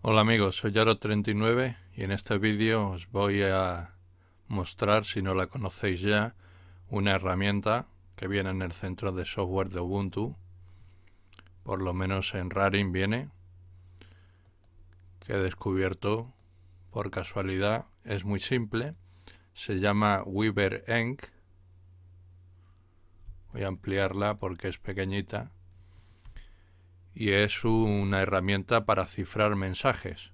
Hola amigos, soy Yaro39 y en este vídeo os voy a mostrar, si no la conocéis ya, una herramienta que viene en el centro de software de Ubuntu, por lo menos en Raring viene, que he descubierto por casualidad, es muy simple, se llama Weaver voy a ampliarla porque es pequeñita, y es una herramienta para cifrar mensajes.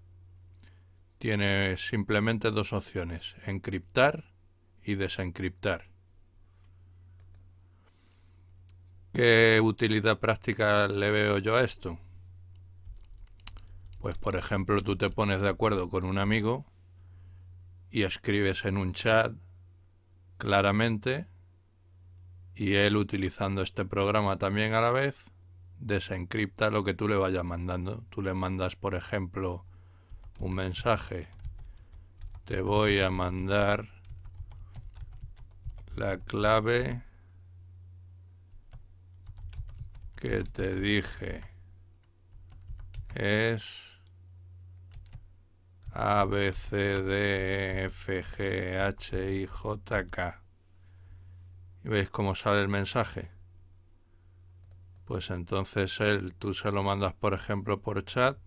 Tiene simplemente dos opciones, encriptar y desencriptar. ¿Qué utilidad práctica le veo yo a esto? Pues por ejemplo, tú te pones de acuerdo con un amigo y escribes en un chat claramente y él utilizando este programa también a la vez desencripta lo que tú le vayas mandando. Tú le mandas, por ejemplo, un mensaje. Te voy a mandar la clave que te dije es A, B, C, D, F, G, H, I, J, K. ¿Y veis cómo sale el mensaje? Pues entonces él, tú se lo mandas, por ejemplo, por chat.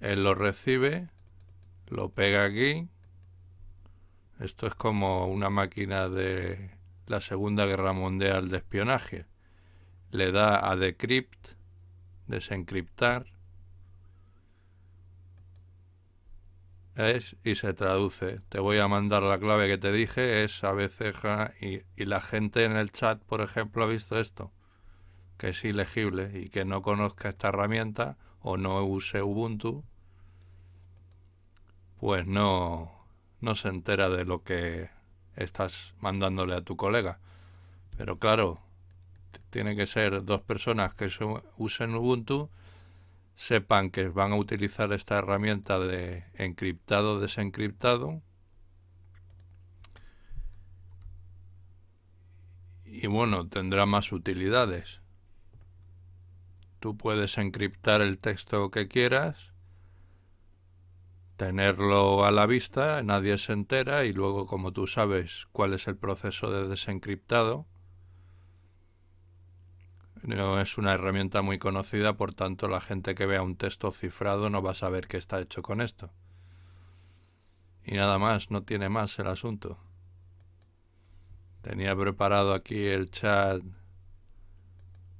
Él lo recibe, lo pega aquí. Esto es como una máquina de la Segunda Guerra Mundial de espionaje. Le da a decrypt, desencriptar es, y se traduce. Te voy a mandar la clave que te dije, es abcj y, y la gente en el chat, por ejemplo, ha visto esto, que es ilegible y que no conozca esta herramienta o no use Ubuntu, pues no, no se entera de lo que estás mandándole a tu colega. Pero claro, tiene que ser dos personas que usen Ubuntu sepan que van a utilizar esta herramienta de encriptado desencriptado y bueno tendrá más utilidades tú puedes encriptar el texto que quieras tenerlo a la vista nadie se entera y luego como tú sabes cuál es el proceso de desencriptado no es una herramienta muy conocida, por tanto la gente que vea un texto cifrado no va a saber qué está hecho con esto. Y nada más, no tiene más el asunto. Tenía preparado aquí el chat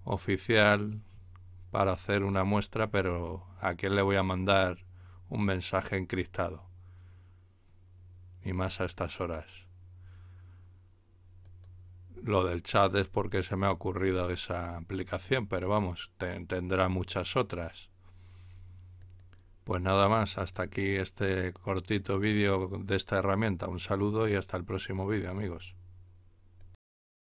oficial para hacer una muestra, pero ¿a quién le voy a mandar un mensaje encriptado? Y más a estas horas lo del chat es porque se me ha ocurrido esa aplicación, pero vamos, te, tendrá muchas otras. Pues nada más, hasta aquí este cortito vídeo de esta herramienta. Un saludo y hasta el próximo vídeo, amigos.